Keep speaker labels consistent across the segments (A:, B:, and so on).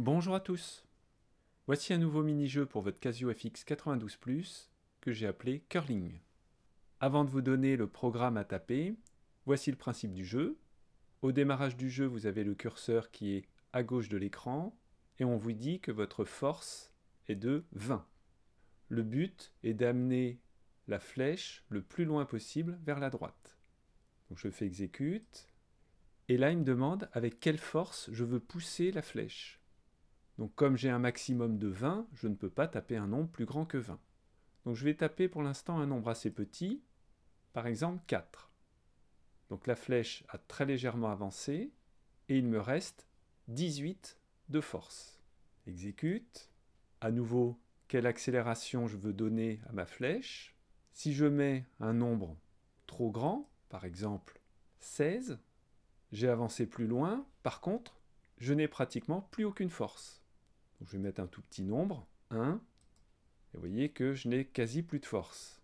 A: Bonjour à tous Voici un nouveau mini-jeu pour votre Casio FX 92+, que j'ai appelé Curling. Avant de vous donner le programme à taper, voici le principe du jeu. Au démarrage du jeu, vous avez le curseur qui est à gauche de l'écran, et on vous dit que votre force est de 20. Le but est d'amener la flèche le plus loin possible vers la droite. je fais exécute, et là il me demande avec quelle force je veux pousser la flèche. Donc comme j'ai un maximum de 20, je ne peux pas taper un nombre plus grand que 20. Donc je vais taper pour l'instant un nombre assez petit, par exemple 4. Donc la flèche a très légèrement avancé, et il me reste 18 de force. Exécute. À nouveau, quelle accélération je veux donner à ma flèche. Si je mets un nombre trop grand, par exemple 16, j'ai avancé plus loin, par contre, je n'ai pratiquement plus aucune force je vais mettre un tout petit nombre, 1, et vous voyez que je n'ai quasi plus de force.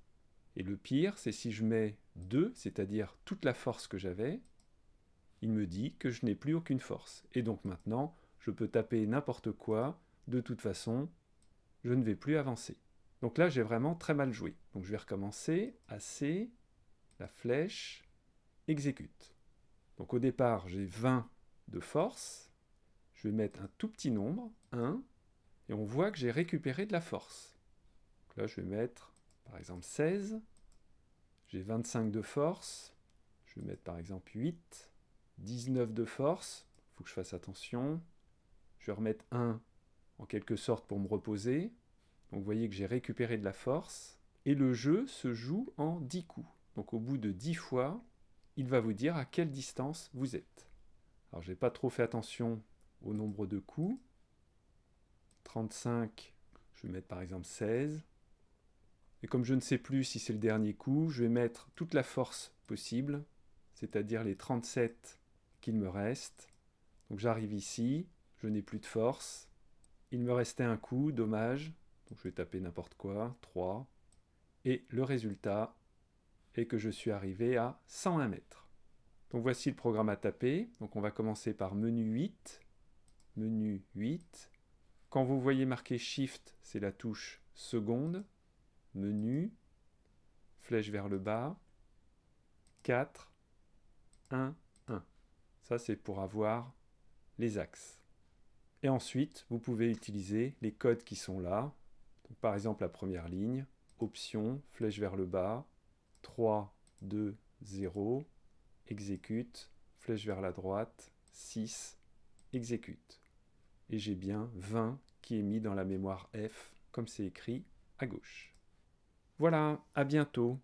A: Et le pire, c'est si je mets 2, c'est-à-dire toute la force que j'avais, il me dit que je n'ai plus aucune force. Et donc maintenant, je peux taper n'importe quoi, de toute façon, je ne vais plus avancer. Donc là, j'ai vraiment très mal joué. Donc je vais recommencer, AC, la flèche, exécute. Donc au départ, j'ai 20 de force, je vais mettre un tout petit nombre, 1, et on voit que j'ai récupéré de la force. Là, je vais mettre, par exemple, 16. J'ai 25 de force. Je vais mettre, par exemple, 8. 19 de force. Il faut que je fasse attention. Je vais remettre 1, en quelque sorte, pour me reposer. Donc, vous voyez que j'ai récupéré de la force. Et le jeu se joue en 10 coups. Donc, au bout de 10 fois, il va vous dire à quelle distance vous êtes. Alors, je n'ai pas trop fait attention au nombre de coups, 35, je vais mettre par exemple 16. Et comme je ne sais plus si c'est le dernier coup, je vais mettre toute la force possible, c'est-à-dire les 37 qu'il me reste. Donc j'arrive ici, je n'ai plus de force. Il me restait un coup, dommage. Donc je vais taper n'importe quoi, 3. Et le résultat est que je suis arrivé à 101 mètres. Donc voici le programme à taper. Donc on va commencer par menu 8. Menu 8. Quand vous voyez marqué Shift, c'est la touche seconde, menu, flèche vers le bas, 4, 1, 1. Ça, c'est pour avoir les axes. Et ensuite, vous pouvez utiliser les codes qui sont là. par exemple, la première ligne, option, flèche vers le bas, 3, 2, 0, exécute, flèche vers la droite, 6, exécute et j'ai bien 20 qui est mis dans la mémoire F, comme c'est écrit à gauche. Voilà, à bientôt